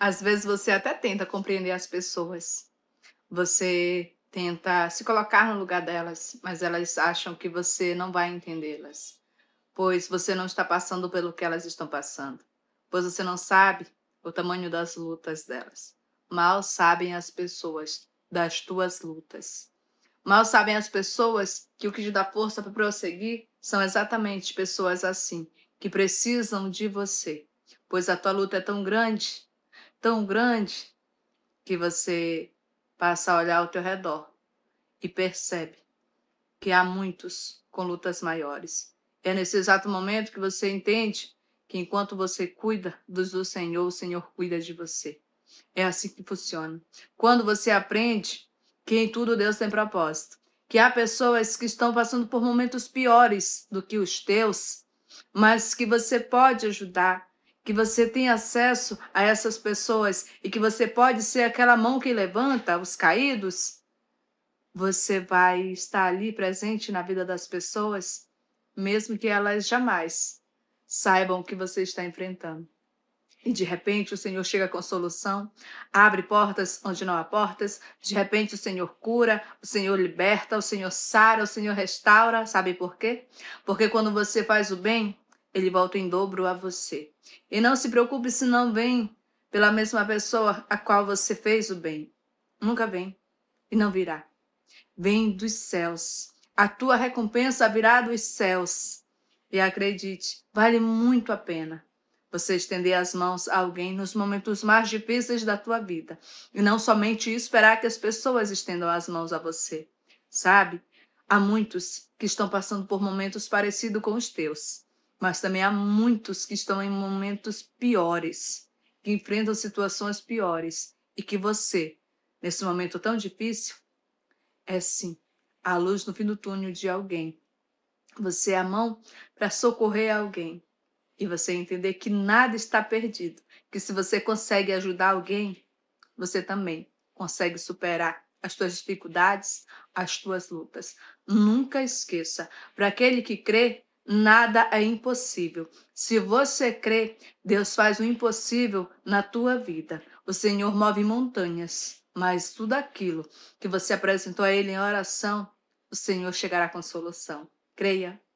Às vezes você até tenta compreender as pessoas, você tenta se colocar no lugar delas, mas elas acham que você não vai entendê-las, pois você não está passando pelo que elas estão passando, pois você não sabe o tamanho das lutas delas. Mal sabem as pessoas das tuas lutas. Mal sabem as pessoas que o que te dá força para prosseguir são exatamente pessoas assim, que precisam de você, pois a tua luta é tão grande tão grande que você passa a olhar ao teu redor e percebe que há muitos com lutas maiores. É nesse exato momento que você entende que enquanto você cuida dos do Senhor, o Senhor cuida de você. É assim que funciona. Quando você aprende que em tudo Deus tem propósito, que há pessoas que estão passando por momentos piores do que os teus, mas que você pode ajudar, que você tem acesso a essas pessoas e que você pode ser aquela mão que levanta os caídos, você vai estar ali presente na vida das pessoas, mesmo que elas jamais saibam o que você está enfrentando. E de repente o Senhor chega com solução, abre portas onde não há portas, de repente o Senhor cura, o Senhor liberta, o Senhor sara, o Senhor restaura. Sabe por quê? Porque quando você faz o bem, ele volta em dobro a você. E não se preocupe se não vem pela mesma pessoa a qual você fez o bem. Nunca vem e não virá. Vem dos céus. A tua recompensa virá dos céus. E acredite, vale muito a pena você estender as mãos a alguém nos momentos mais difíceis da tua vida e não somente esperar que as pessoas estendam as mãos a você. Sabe? Há muitos que estão passando por momentos parecidos com os teus mas também há muitos que estão em momentos piores, que enfrentam situações piores e que você, nesse momento tão difícil, é sim a luz no fim do túnel de alguém. Você é a mão para socorrer alguém e você entender que nada está perdido, que se você consegue ajudar alguém, você também consegue superar as tuas dificuldades, as tuas lutas. Nunca esqueça, para aquele que crê, nada é impossível. Se você crê, Deus faz o impossível na tua vida. O Senhor move montanhas, mas tudo aquilo que você apresentou a Ele em oração, o Senhor chegará com solução. Creia.